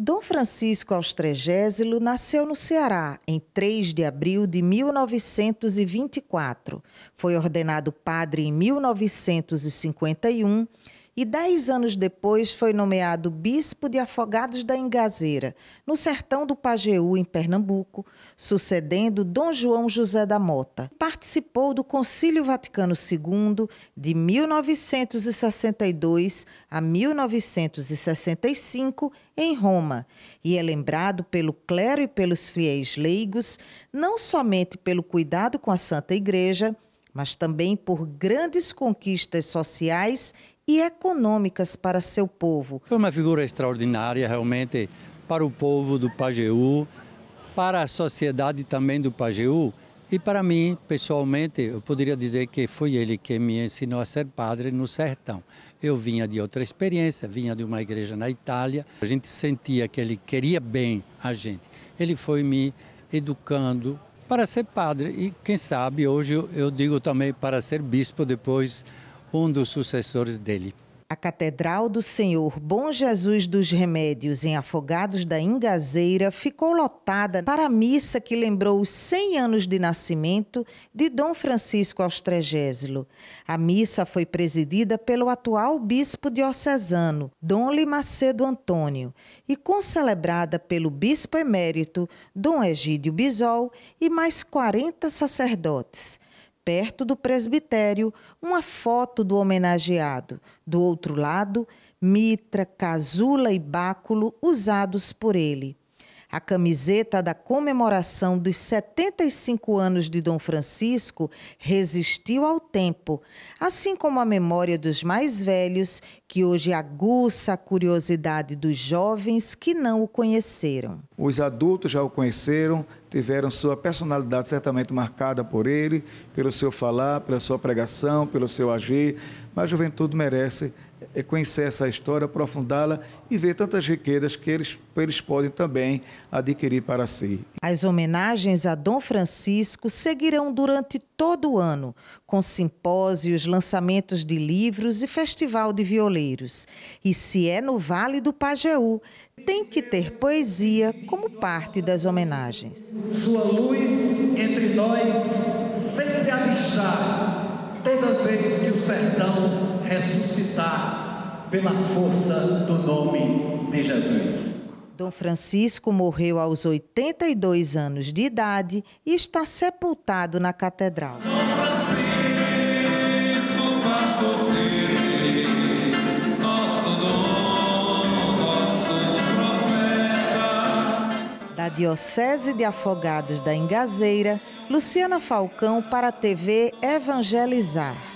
Dom Francisco Austregésilo nasceu no Ceará em 3 de abril de 1924. Foi ordenado padre em 1951 e dez anos depois foi nomeado bispo de Afogados da Ingazeira, no sertão do Pajeú, em Pernambuco, sucedendo Dom João José da Mota. Participou do Concílio Vaticano II de 1962 a 1965 em Roma e é lembrado pelo clero e pelos fiéis leigos não somente pelo cuidado com a Santa Igreja, mas também por grandes conquistas sociais e econômicas para seu povo. Foi uma figura extraordinária, realmente, para o povo do Pajeú, para a sociedade também do Pajeú. E para mim, pessoalmente, eu poderia dizer que foi ele que me ensinou a ser padre no sertão. Eu vinha de outra experiência, vinha de uma igreja na Itália. A gente sentia que ele queria bem a gente. Ele foi me educando para ser padre e, quem sabe, hoje eu, eu digo também para ser bispo depois um dos sucessores dele. A Catedral do Senhor Bom Jesus dos Remédios, em Afogados da Ingazeira, ficou lotada para a missa que lembrou os 100 anos de nascimento de Dom Francisco Austregésilo. A missa foi presidida pelo atual bispo diocesano, Dom Limacedo Antônio, e concelebrada pelo bispo emérito, Dom Egídio Bisol, e mais 40 sacerdotes perto do presbitério, uma foto do homenageado. Do outro lado, mitra, casula e báculo usados por ele. A camiseta da comemoração dos 75 anos de Dom Francisco resistiu ao tempo, assim como a memória dos mais velhos, que hoje aguça a curiosidade dos jovens que não o conheceram. Os adultos já o conheceram, tiveram sua personalidade certamente marcada por ele, pelo seu falar, pela sua pregação, pelo seu agir, mas a juventude merece é conhecer essa história, aprofundá-la e ver tantas riquezas que eles, eles podem também adquirir para si. As homenagens a Dom Francisco seguirão durante todo o ano, com simpósios, lançamentos de livros e festival de violeiros. E se é no Vale do Pajeú, tem que ter poesia como parte das homenagens. Sua luz entre nós sempre a lixar, toda vez que o sertão ressuscitar pela força do nome de Jesus. Dom Francisco morreu aos 82 anos de idade e está sepultado na catedral. Dom Francisco, pastor nosso dom, nosso profeta. Da Diocese de Afogados da Ingazeira, Luciana Falcão para a TV Evangelizar.